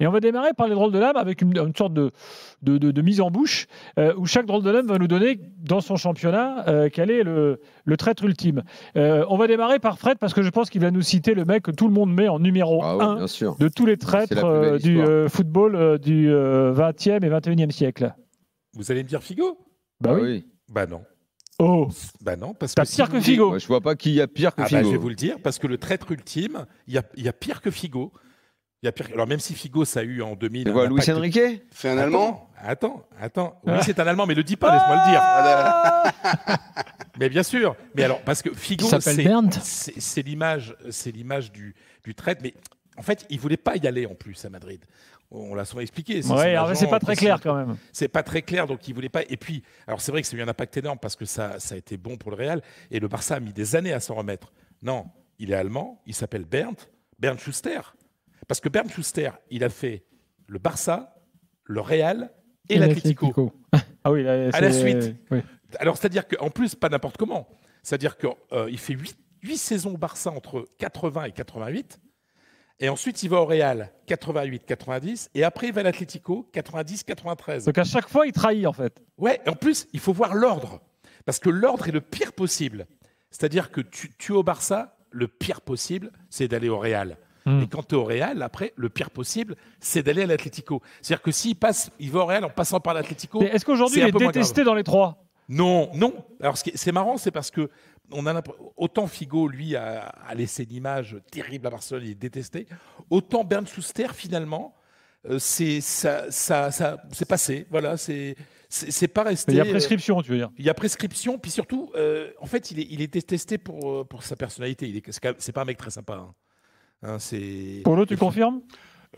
Et on va démarrer par les drôles de l'âme avec une, sorte de, de, de, mise en bouche euh, où chaque drôle de l'âme va nous donner dans son championnat euh, quel est le, traître ultime. Euh, on va démarrer par Fred parce que je pense qu'il va nous citer le mec que tout le monde met en numéro 1 ah de tous les traîtres du football du 20e et 21e siècle. Vous allez me dire Figo Bah ah oui. Bah non. Oh Bah non, parce que. pire que Figo Je vois pas qui y a pire que ah bah, Figo. je vais vous le dire, parce que le traître ultime, il y a, y a pire que Figo. Alors même si Figo, ça a eu en 2000... Quoi, Luis Enrique C'est un Allemand Attends, attends. Ah. Oui, c'est un Allemand, mais le dis pas, laisse-moi le dire. Ah. mais bien sûr. Mais alors, parce que Figo, c'est l'image, c'est l'image du, du Mais en fait, il voulait pas y aller en plus à Madrid. On l'a souvent expliqué. c'est n'est pas très clair quand même. C'est pas très clair, donc il voulait pas. Et puis, alors c'est vrai que ça a eu un impact énorme parce que ça, ça a été bon pour le Real. Et le Barça a mis des années à s'en remettre. Non, il est allemand, il s'appelle Bernd, Bernd Schuster. Parce que Bernd Schuster, il a fait le Barça, le Real et, et l'Atlético. Ah oui, à la suite. Alors, c'est-à-dire qu'en plus, pas n'importe comment. C'est-à-dire qu'il euh, fait 8, 8 saisons au Barça entre 80 et 88. Et ensuite, il va au Real, 88-90. Et après, il va à l'Atlético, 90-93. Donc à chaque fois, il trahit, en fait. Ouais, et en plus, il faut voir l'ordre. Parce que l'ordre est le pire possible. C'est-à-dire que tu, tu es au Barça, le pire possible, c'est d'aller au Real. Mm. quand Et quant au Real, après, le pire possible, c'est d'aller à l'Atlético. C'est-à-dire que s'il passe, il va au Real en passant par l'Atlético. Est-ce qu'aujourd'hui, il est détesté dans les trois Non, non. Alors, c'est marrant, c'est parce que on a autant Figo, lui, a, laissé une image terrible à Barcelone, il est détesté. Autant Bernd Souster, finalement, euh, c'est ça, ça, ça passé. Voilà, c'est c'est pas resté. Il y a euh, prescription, tu veux dire Il y a prescription, puis surtout, euh, en fait, il est, détesté pour, pour sa personnalité. C'est pas un mec très sympa. Hein. Hein, Pour nous, tu confirmes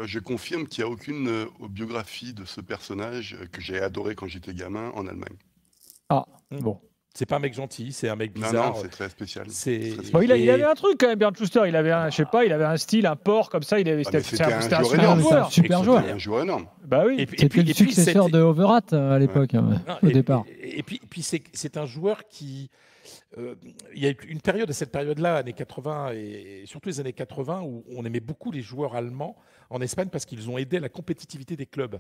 euh, je confirme qu'il n'y a aucune euh, biographie de ce personnage euh, que j'ai adoré quand j'étais gamin en Allemagne. Ah, hein bon. C'est pas un mec gentil, c'est un mec bizarre. Non, non c'est très spécial. C'est... il, avait un truc quand hein, même, Bernd Schuster. Il avait, un, je sais pas, il avait un style, un port comme ça. Il avait, ah, c'était, un, super énorme. joueur. Super joueur. un joueur énorme. Bah oui. Et, puis, le successeur de Overath à l'époque, au départ et puis, c'est un joueur qui. Euh, il y a une période, de cette période-là, années 80 et, surtout les années 80, où on aimait beaucoup les joueurs allemands en Espagne parce qu'ils ont aidé la compétitivité des clubs.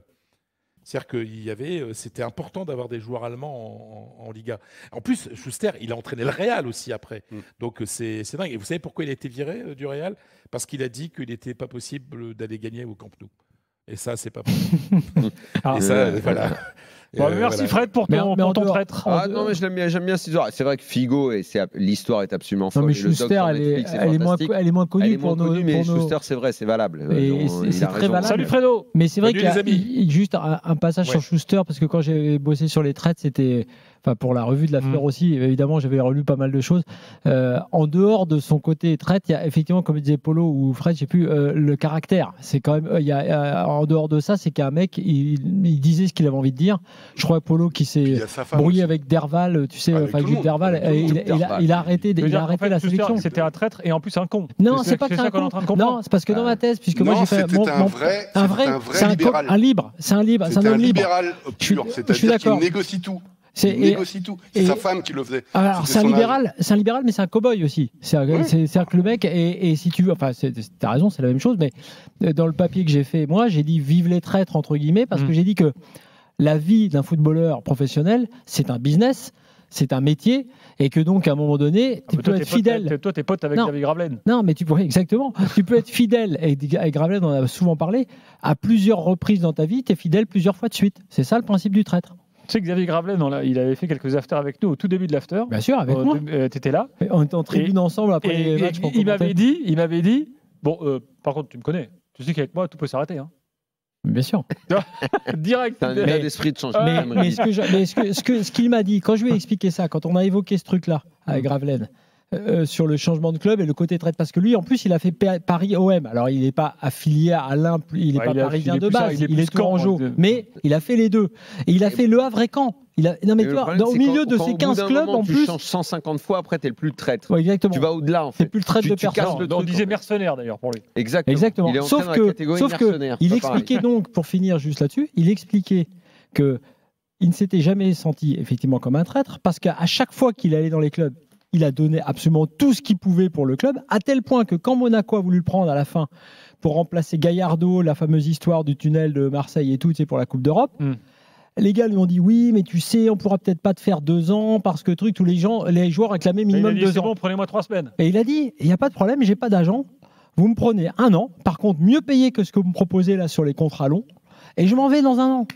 C'est-à-dire que y avait, euh, c'était important d'avoir des joueurs allemands en, Liga. En plus, Schuster, il a entraîné le Real aussi après. Mm. Donc euh, c'est dingue. Et vous savez pourquoi il a été viré du Real Parce qu'il a dit qu'il n'était pas possible d'aller gagner au Camp Nou. Et ça, c'est pas bon. ah, et ça, euh, voilà. Bon, euh, merci Fred pour ton, mais, ton traître. Ah non, mais j'aime bien, bien, cette histoire. C'est vrai que Figo, et l'histoire est absolument folle. Non, mais Schuster, elle, est, elle, moins, elle, est, moins, connue pour nous. mais Schuster, c'est vrai, c'est valable. Salut Fredo Mais c'est vrai qu'il juste un, passage sur Schuster, parce que quand j'ai bossé sur les traites, c'était enfin pour la revue de la fleur mm. aussi, évidemment, j'avais relu pas mal de choses. Euh, en dehors de son côté traite, il y a effectivement, comme disait Polo ou Fred, j'ai plus euh, le caractère. C'est quand même, euh, il y a, en dehors de ça, c'est qu'un mec, il, disait ce qu'il avait envie de dire. Je crois Polo qui s'est brouillé avec Derval, tu sais, ah, enfin, Derval, il, a, arrêté, il a arrêté la sélection. C'était un traître et en plus un con. Non, c'est pas que un con. Non, c'est parce que dans ma thèse, puisque moi j'ai fait mon, un vrai, un vrai, c'est un libre, c'est un libre, c'est un libéral. Je suis d'accord. négocie tout. C'est, il tout. C'est sa femme qui le faisait. Ah, alors, c'est un, libéral, c'est un libéral, mais c'est un cow aussi. C'est un, dire le mec, et, si tu veux, enfin, t'as raison, c'est la même chose, mais euh, dans le papier que j'ai fait, moi, j'ai dit vive les traîtres, entre guillemets, parce que mm. j'ai dit que la vie d'un footballeur professionnel, c'est un business, c'est un métier, et que donc à un moment donné, ah, tu peux être fidèle. toi, t'es pote avec David Gravelaine. Non, mais tu pourrais exactement. tu peux être fidèle et, Gravelaine, on en a souvent parlé à plusieurs reprises dans ta vie. tu es fidèle plusieurs fois de suite. C'est ça le principe du traître. Tu sais, que Xavier Gravelet, il avait fait quelques afters avec nous au tout début de l'after. Bien sûr, avec moi. Tu euh, étais là. on était en tribune ensemble après les matchs Il m'avait dit, il m'avait dit, bon, euh, par contre, tu me connais, tu sais qu'avec moi, tout peut s'arrêter. Hein. Bien sûr. Direct. Un mais, d'esprit de changement. Mais, ce qu'il m'a dit, quand je lui ai expliqué ça, quand on a évoqué ce truc-là avec mm. Gravelaine, euh, sur le changement de club et le côté traître parce que lui en plus il a fait Paris OM alors il n'est pas affilié à l'un il n'est pas parisien de base il est, hein, de mais il a fait les deux et il a fait Le Havre et Caen il a... non mais tu au milieu de ces 15 clubs en plus tu changes 150 fois après t'es le plus traître tu vas au-delà en fait plus le traître de personne on disait mercenaire d'ailleurs pour lui exactement, exactement. Il sauf que sauf que il expliquait donc pour finir juste là-dessus il expliquait que il ne s'était jamais senti effectivement comme un traître parce qu'à chaque fois qu'il allait dans les clubs, il a donné absolument tout ce qu'il pouvait pour le club, à tel point que quand Monaco a voulu le prendre à la fin pour remplacer Gaillardo, la fameuse histoire du tunnel de Marseille et tout, c'est pour la Coupe d'Europe. Mm. Les gars lui ont dit oui, mais tu sais, on pourra peut-être pas te faire deux ans parce que truc, tous les gens, les joueurs réclamaient minimum deux ans. prenez-moi trois semaines. Et il a dit, il n'y a pas de problème, j'ai pas d'agent. Vous me prenez un an, par contre mieux payé que ce que vous me proposez là sur les contrats longs, et je m'en vais dans un an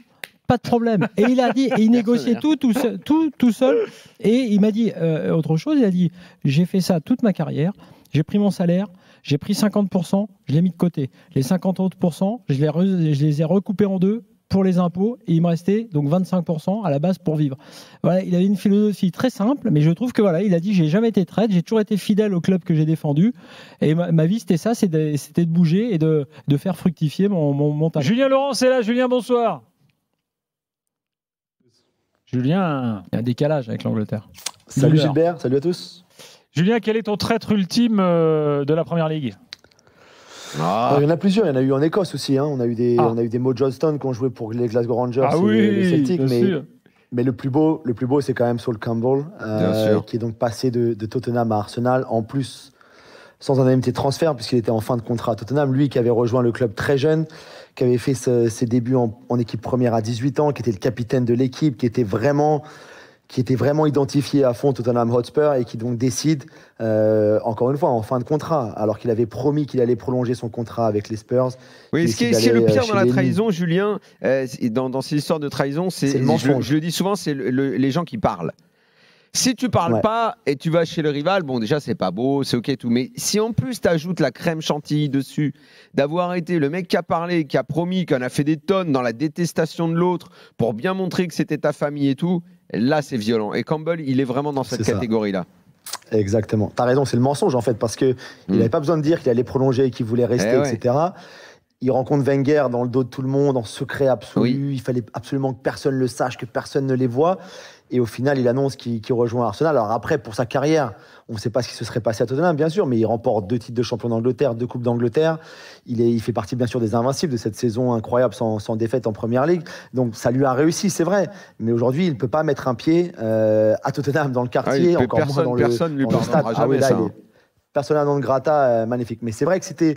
pas de problème. Et il a dit, il négociait tout tout seul, Et il m'a dit euh, autre chose, il a dit, j'ai fait ça toute ma carrière, j'ai pris mon salaire, j'ai pris 50%, je l'ai mis de côté. Les 50 je les, ai recoupés en deux pour les impôts et il me restait donc 25% à la base pour vivre. Voilà, il avait une philosophie très simple, mais je trouve que voilà, il a dit j'ai jamais été traître, j'ai toujours été fidèle au club que j'ai défendu et ma, vie c'était ça, c'était de, bouger et de, faire fructifier mon, mon, Julien Laurent, c'est là, Julien, bonsoir. Julien, il y a un décalage avec l'Angleterre. Salut Gilbert. salut à tous. Julien, quel est ton traître ultime euh, de la Première Ligue ah. euh, Il y en a plusieurs, il y en a eu en Écosse aussi. Hein. On, a eu des, ah. des Mo Johnston qui ont joué pour les Glasgow Rangers ah et les Celtics. Mais, le plus beau, le plus beau c'est quand même Saul Campbell, euh, qui est donc passé de, Tottenham à Arsenal, en plus sans un MT transfert, puisqu'il était en fin de contrat à Tottenham. Lui qui avait rejoint le club très jeune, qui avait fait ses débuts en, équipe première à 18 ans, qui était le capitaine de l'équipe, qui était vraiment qui était vraiment identifié à fond Tottenham Hotspur et qui donc décide, euh, encore une fois, en fin de contrat, alors qu'il avait promis qu'il allait prolonger son contrat avec les Spurs. Oui, ce qui est, le euh, pire dans la trahison, Julien, euh, dans, ces histoires de trahison, c'est le Je, le dis souvent, c'est les gens qui parlent. Si tu parles pas et tu vas chez le rival, bon, déjà, c'est pas beau, c'est ok tout. Mais si en plus, tu ajoutes la crème chantilly dessus, d'avoir été le mec qui a parlé, qui a promis, qui en a fait des tonnes dans la détestation de l'autre pour bien montrer que c'était ta famille et tout, là, c'est violent. Et Campbell, il est vraiment dans cette catégorie-là. Exactement. T'as raison, c'est le mensonge en fait, parce qu'il n'avait mm. pas besoin de dire qu'il allait prolonger et qu'il voulait rester, eh etc il rencontre Wenger dans le dos de tout le monde, en secret absolu. Il fallait absolument que personne le sache, que personne ne les voit. Et au final, il annonce qu'il rejoint Arsenal. Alors après, pour sa carrière, on ne sait pas ce qui se serait passé à Tottenham, bien sûr, mais il remporte deux titres de champion d'Angleterre, deux coupes d'Angleterre. Il, il fait partie, bien sûr, des invincibles de cette saison incroyable sans, sans défaite en Première Ligue. Donc ça lui a réussi, c'est vrai. Mais aujourd'hui, il ne peut pas mettre un pied euh, à Tottenham, dans le ah quartier, personne, moins lui dans le stade. Ah hein. Personne oui, là, grata, euh, magnifique. Mais c'est vrai que c'était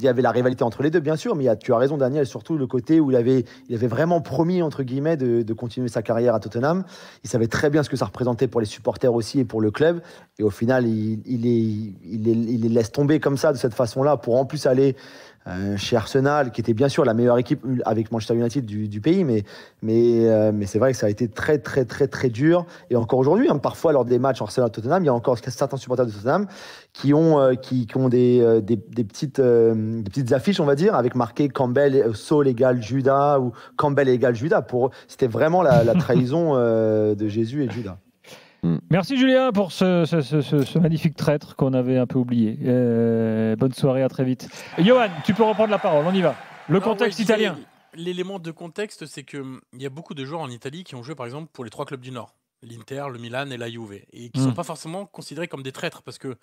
il y avait la rivalité entre les deux, bien sûr, mais tu as raison, Daniel, surtout le côté où il avait, il avait vraiment promis, entre guillemets, de, continuer sa carrière à Tottenham. Il savait très bien ce que ça représentait pour les supporters aussi et pour le club. Et au final, il, il les laisse tomber comme ça, de cette façon-là, pour en plus aller chez Arsenal, qui était bien sûr la meilleure équipe avec Manchester United du, pays, mais, euh, mais, c'est vrai que ça a été très, très, très, très dur. Et encore aujourd'hui, hein, parfois lors des matchs Arsenal-Tottenham, il y a encore certains supporters de Tottenham qui ont, euh, qui, ont des, euh, petites, petites affiches, on va dire, avec marqué Campbell, Saul égale Judas ou Campbell égale Judas. Pour C'était vraiment la, trahison de Jésus et Judas. Mm. Merci Julien pour ce, magnifique traître qu'on avait un peu oublié. Euh, bonne soirée, à très vite. Johan, tu peux reprendre la parole, on y va. Le ah contexte italien. L'élément de contexte, c'est qu'il hum, y a beaucoup de joueurs en Italie qui ont joué par exemple pour les trois clubs du Nord, l'Inter, le Milan et la Juve, et qui ne sont mm. pas forcément considérés comme des traîtres parce que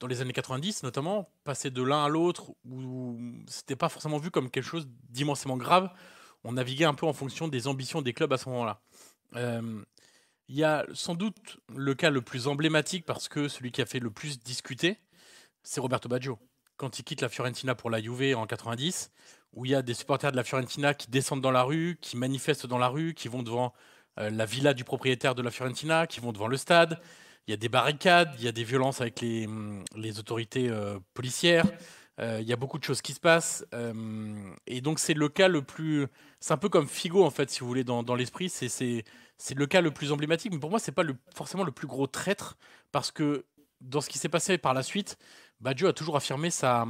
dans les années 90 notamment, passer de l'un à l'autre, où c'était pas forcément vu comme quelque chose d'immensément grave, on naviguait un peu en fonction des ambitions des clubs à ce moment-là. Euh, il y a sans doute le cas le plus emblématique parce que celui qui a fait le plus discuter, c'est Roberto Baggio. Quand il quitte la Fiorentina pour la Juve en 90, où il y a des supporters de la Fiorentina qui descendent dans la rue, qui manifestent dans la rue, qui vont devant euh, la villa du propriétaire de la Fiorentina, qui vont devant le stade. Il y a des barricades, il y a des violences avec les, mm, autorités euh, policières. Euh, il y a beaucoup de choses qui se passent. et donc, c'est le cas le plus. C'est un peu comme Figo, en fait, si vous voulez, dans, dans l'esprit. C'est c'est le cas le plus emblématique, mais pour moi, ce n'est pas forcément le plus gros traître, parce que dans ce qui s'est passé par la suite, Baggio a toujours affirmé sa,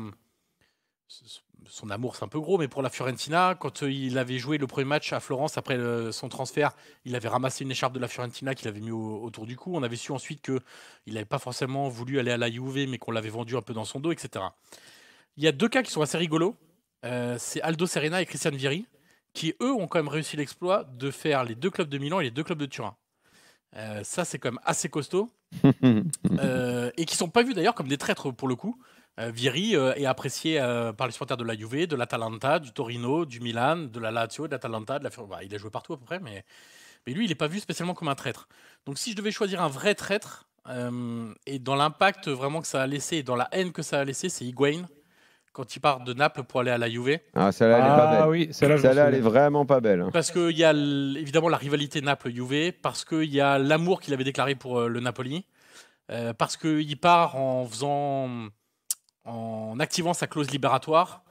son amour, c'est un peu gros, mais pour la Fiorentina, quand euh, il avait joué le premier match à Florence après son transfert, il avait ramassé une écharpe de la Fiorentina qu'il avait mis autour du cou. On avait su ensuite qu'il n'avait pas forcément voulu aller à la Juve, mais qu'on l'avait vendu un peu dans son dos, etc. Il y a deux cas qui sont assez rigolos. Euh, c'est Aldo Serena et Christian Vieri qui eux ont quand même réussi l'exploit de faire les deux clubs de Milan et les deux clubs de Turin. Euh, ça, c'est quand même assez costaud. Euh, et qui sont pas vus d'ailleurs comme des traîtres pour le coup. Euh, Viri est apprécié par les supporters de la Juve, de l'Atalanta, du Torino, du Milan, de la Lazio, de l'Atalanta, de la bah, Il a joué partout à peu près, mais, lui, il n'est pas vu spécialement comme un traître. Donc si je devais choisir un vrai traître, et dans l'impact vraiment que ça a laissé, et dans la haine que ça a laissé, c'est Higuain quand il part de Naples pour aller à la Juve. Ah, celle-là, elle pas ah belle. oui, celle-là, elle est vraiment pas belle. Hein. Parce qu'il y a évidemment la rivalité Naples-Juve, parce qu'il y a l'amour qu'il avait déclaré pour euh, le Napoli, euh, parce qu'il part en faisant, en activant sa clause libératoire,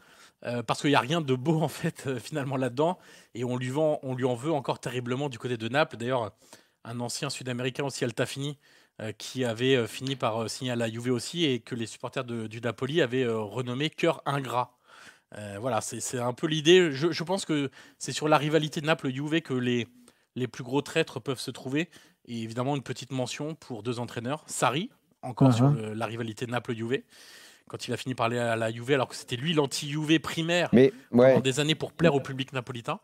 euh, parce qu'il n'y a rien de beau en fait finalement là-dedans, et on lui, vend, on lui en veut encore terriblement du côté de Naples. D'ailleurs, un ancien Sud-Américain aussi, Altafini, euh, qui avait euh, fini par euh, signer à la Juve aussi et que les supporters du Napoli avaient renommé cœur ingrat. voilà, c'est un peu l'idée. Je, pense que c'est sur la rivalité Naples-Juve que les, les plus gros traîtres peuvent se trouver. Et évidemment, une petite mention pour deux entraîneurs. Sarri, encore ah, sur ah. la rivalité Naples-Juve, quand il a fini par aller à la Juve, alors que c'était lui l'anti-Juve primaire pendant des années pour plaire au public napolitain.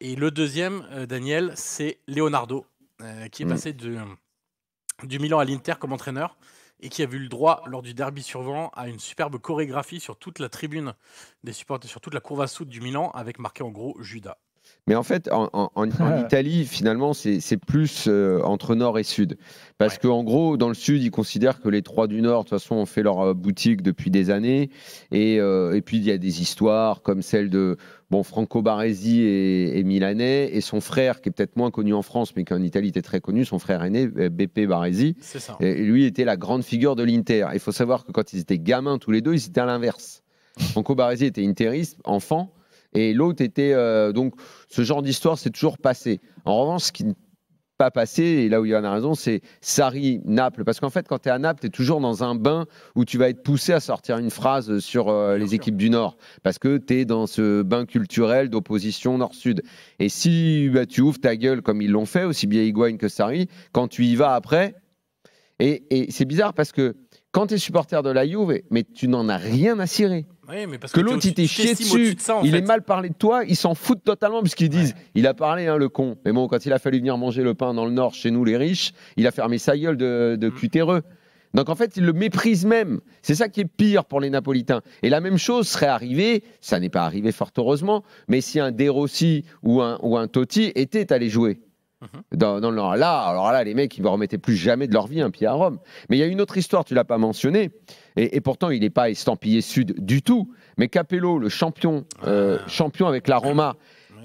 Et le deuxième, Daniel, c'est Leonardo, qui est mm. passé de du Milan à l'Inter comme entraîneur et qui a vu le droit lors du derby sur survent à une superbe chorégraphie sur toute la tribune des supporters, sur toute la courbe à soude du Milan avec marqué en gros Judas. Mais en fait, en, Italie, finalement, c'est plus euh, entre nord et sud. Parce qu'en gros, dans le sud, ils considèrent que les trois du nord, de toute façon, ont fait leur euh, boutique depuis des années. Euh, et, puis, il y a des histoires comme celle de bon, Franco Baresi et, Milanais. Et son frère, qui est peut-être moins connu en France, mais qui en Italie était très connu, son frère aîné, Beppe Baresi. Et lui était la grande figure de l'Inter. Il faut savoir que quand ils étaient gamins tous les deux, ils étaient à l'inverse. Franco Baresi était interiste, enfant et l'autre était euh, donc ce genre d'histoire c'est toujours passé. En revanche, ce qui n'est pas passé et là où en a raison, c'est sarri Naples parce qu'en fait quand tu es à Naples, tu es toujours dans un bain où tu vas être poussé à sortir une phrase sur euh, les équipes du Nord parce que tu es dans ce bain culturel d'opposition Nord-Sud. Et si bah, tu ouvres ta gueule comme ils l'ont fait aussi bien Higuain que Sarri quand tu y vas après et, c'est bizarre parce que quand tu es supporter de la Juve, mais tu n'en as rien à cirer mais parce que, l'autre, il t'est chié dessus, il est mal parlé de toi, il s'en foutent totalement parce disent il a parlé, hein, le con. Mais bon, quand il a fallu venir manger le pain dans le Nord, chez nous, les riches, il a fermé sa gueule de, de mm. cutéreux. Donc en fait, il le méprise même. C'est ça qui est pire pour les Napolitains. Et la même chose serait arrivée, ça n'est pas arrivé fort heureusement, mais si un De Rossi ou un, ou un Totti était allé jouer. Mhm. Dans, le là, alors là, les mecs, ils ne remettaient plus jamais de leur vie un pied à Rome. Mais il y a une autre histoire, tu l'as pas mentionné et, pourtant il n'est pas estampillé sud du tout. Mais Capello, le champion, euh, ah. champion avec la Roma,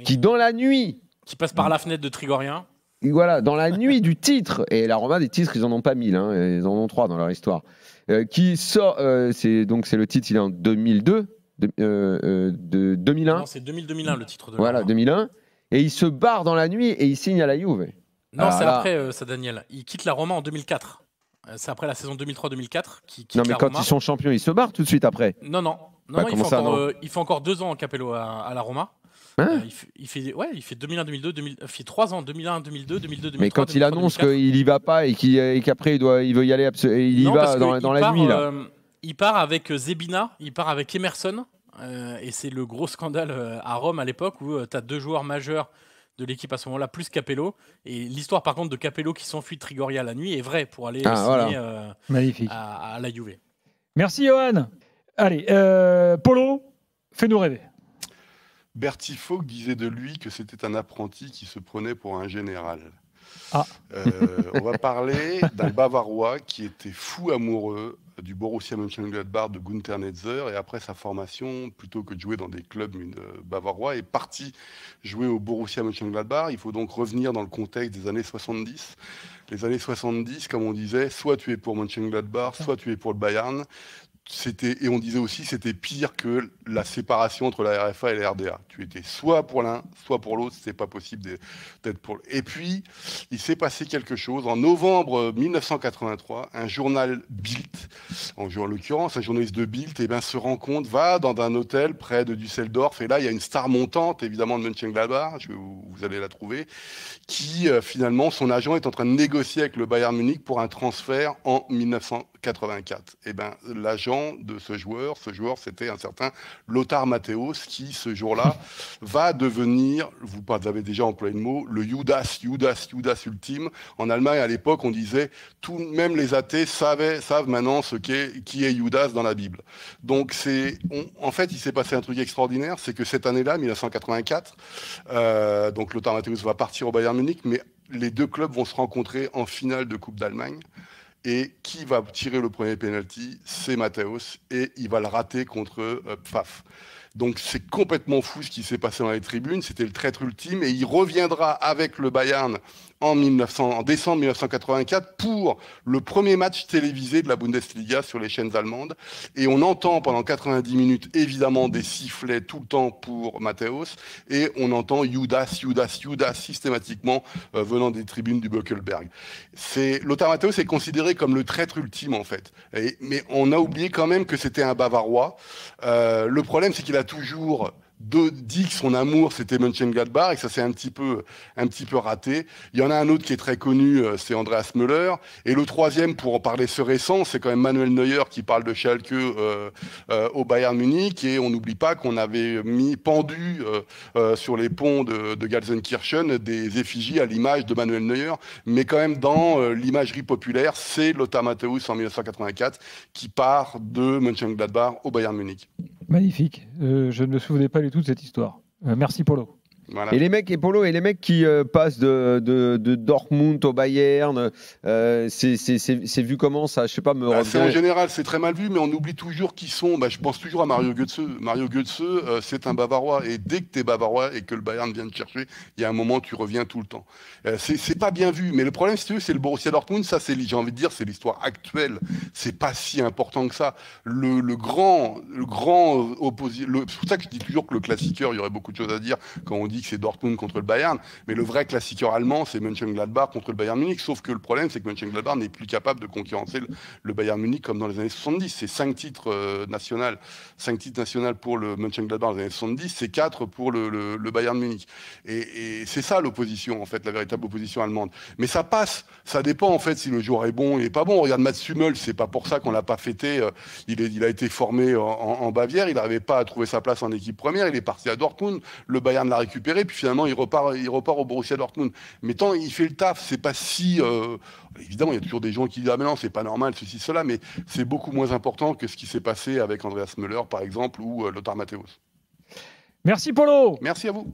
qui dans la nuit, qui passe par la fenêtre de Trigorien. Voilà, dans la nuit du titre, et la Roma des titres, ils en ont pas mille, hein, ils en ont trois dans leur histoire. Euh, qui sort, euh, c'est donc c'est le titre, il est en 2002, de, 2001. Non, c'est 2000-2001 le titre de. Voilà, 2001 et il se barre dans la nuit et il signe à la Juve. Non, c'est après ça, Daniel. Il quitte la Roma en 2004. C'est après la saison 2003-2004 qui quitte Non, mais quand ils sont champions, ils se barrent tout de suite après. Non, non. non, il, fait encore, il, fait encore, deux ans en Capello à, la Roma. il, fait, ouais, il fait 2001-2002, il fait trois ans, 2001, 2002, 2002, 2003. Mais quand il annonce qu'il y va pas et qu'après il doit, il veut y aller, il y va dans, la nuit là. il part avec Zebina, il part avec Emerson, euh, et c'est le gros scandale euh, à Rome à l'époque où euh, tu as deux joueurs majeurs de l'équipe à ce moment-là, plus Capello. Et l'histoire, par contre, de Capello qui s'enfuit de Trigoria la nuit est vraie pour aller ah, signer, À, la Juve. Merci, Johan. Allez, Polo, fais-nous rêver. Bertie disait de lui que c'était un apprenti qui se prenait pour un général. Ah. on va parler d'un Bavarois qui était fou amoureux du Borussia Mönchengladbach de Gunther Netzer et après sa formation, plutôt que de jouer dans des clubs euh, bavarois, est parti jouer au Borussia Mönchengladbach. Il faut donc revenir dans le contexte des années 70. Les années 70, comme on disait, soit tu es pour Mönchengladbach, soit tu es pour le Bayern c'était et on disait aussi c'était pire que la séparation entre la RFA et la RDA. Tu étais soit pour l'un, soit pour l'autre, c'est pas possible d'être pour. Et puis il s'est passé quelque chose en novembre 1983, un journal Bild, en, l'occurrence un journaliste de Bild, eh ben se rend compte, va dans un hôtel près de Düsseldorf et là il y a une star montante évidemment de Mönchengladbach, vous, allez la trouver, qui euh, finalement son agent est en train de négocier avec le Bayern Munich pour un transfert en 1900 84. Et eh ben l'agent de ce joueur, ce joueur c'était un certain Lothar Matthäus qui ce jour-là va devenir, vous avez déjà employé le mot, le Judas, Judas, Judas ultime. En Allemagne à l'époque on disait tout, même les athées savent maintenant ce qui est Judas dans la Bible. Donc c'est, en fait il s'est passé un truc extraordinaire, c'est que cette année-là 1984, euh, Lothar Matthäus va partir au Bayern Munich, mais les deux clubs vont se rencontrer en finale de Coupe d'Allemagne. Et qui va tirer le premier penalty C'est Mateos et il va le rater contre Pfaff. Euh, Donc c'est complètement fou ce qui s'est passé dans les tribunes. C'était le traître ultime et il reviendra avec le Bayern en, 1900, en décembre 1984 pour le premier match télévisé de la Bundesliga sur les chaînes allemandes. Et on entend pendant 90 minutes évidemment des sifflets tout le temps pour Matthäus et on entend Judas, Judas, Judas systématiquement euh, venant des tribunes du Böckelberg. C'est Lothar Matthäus est considéré comme le traître ultime en fait. mais on a oublié quand même que c'était un Bavarois. Euh, le problème c'est qu'il a toujours de, dit que son amour c'était Mönchengladbach et que ça s'est un petit peu un petit peu raté. Il y en a un autre qui est très connu, euh, c'est Andreas Müller. Et le troisième, pour en parler ce récent, c'est quand même Manuel Neuer qui parle de Schalke euh, euh, au Bayern Munich. Et on n'oublie pas qu'on avait mis pendu sur les ponts de, de, des effigies à l'image de Manuel Neuer, mais quand même dans l'imagerie populaire, c'est Lothar Matthäus en 1984 qui part de Mönchengladbach au Bayern Munich. Magnifique. Euh, je ne me souvenais pas du tout de cette histoire. Euh, merci Polo. Et les mecs, et Polo, et les mecs qui euh, passent de, Dortmund au Bayern, euh, c'est vu comment ça Je sais pas, me bah, En général, c'est très mal vu, mais on oublie toujours qui sont. Bah, je pense toujours à Mario Götze. Mario Götze, euh, c'est un Bavarois. Et dès que tu es Bavarois et que le Bayern vient te chercher, il y a un moment, tu reviens tout le temps. c'est pas bien vu. Mais le problème, c'est c'est le Borussia Dortmund. Ça, j'ai envie de dire, c'est l'histoire actuelle. C'est pas si important que ça. Le, grand, le grand opposé. C'est pour ça que je dis toujours que le classiqueur, il y aurait beaucoup de choses à dire quand on dit que c'est Dortmund contre le Bayern, mais le vrai classiqueur allemand, c'est Mönchengladbach contre le Bayern Munich. Sauf que le problème, c'est que Mönchengladbach n'est plus capable de concurrencer le Bayern Munich comme dans les années 70. C'est cinq titres euh, nationaux, cinq titres nationaux pour le Mönchengladbach dans les années 70, c'est quatre pour le, Bayern Munich. Et, c'est ça l'opposition, en fait, la véritable opposition allemande. Mais ça passe, ça dépend en fait si le joueur est bon ou pas bon. regarde Mats Hummels, c'est pas pour ça qu'on l'a pas fêté. Euh, il, il, a été formé en, Bavière, il n'avait pas à trouver sa place en équipe première, il est parti à Dortmund, le Bayern l'a récupéré et puis finalement il repart, il repart au Borussia Dortmund. Mais tant il fait le taf, c'est pas si. Euh, évidemment, il y a toujours des gens qui disent Ah, mais non, c'est pas normal, ceci, cela, mais c'est beaucoup moins important que ce qui s'est passé avec Andreas Müller, par exemple, ou euh, Lothar Matthäus. Merci, Polo. Merci à vous.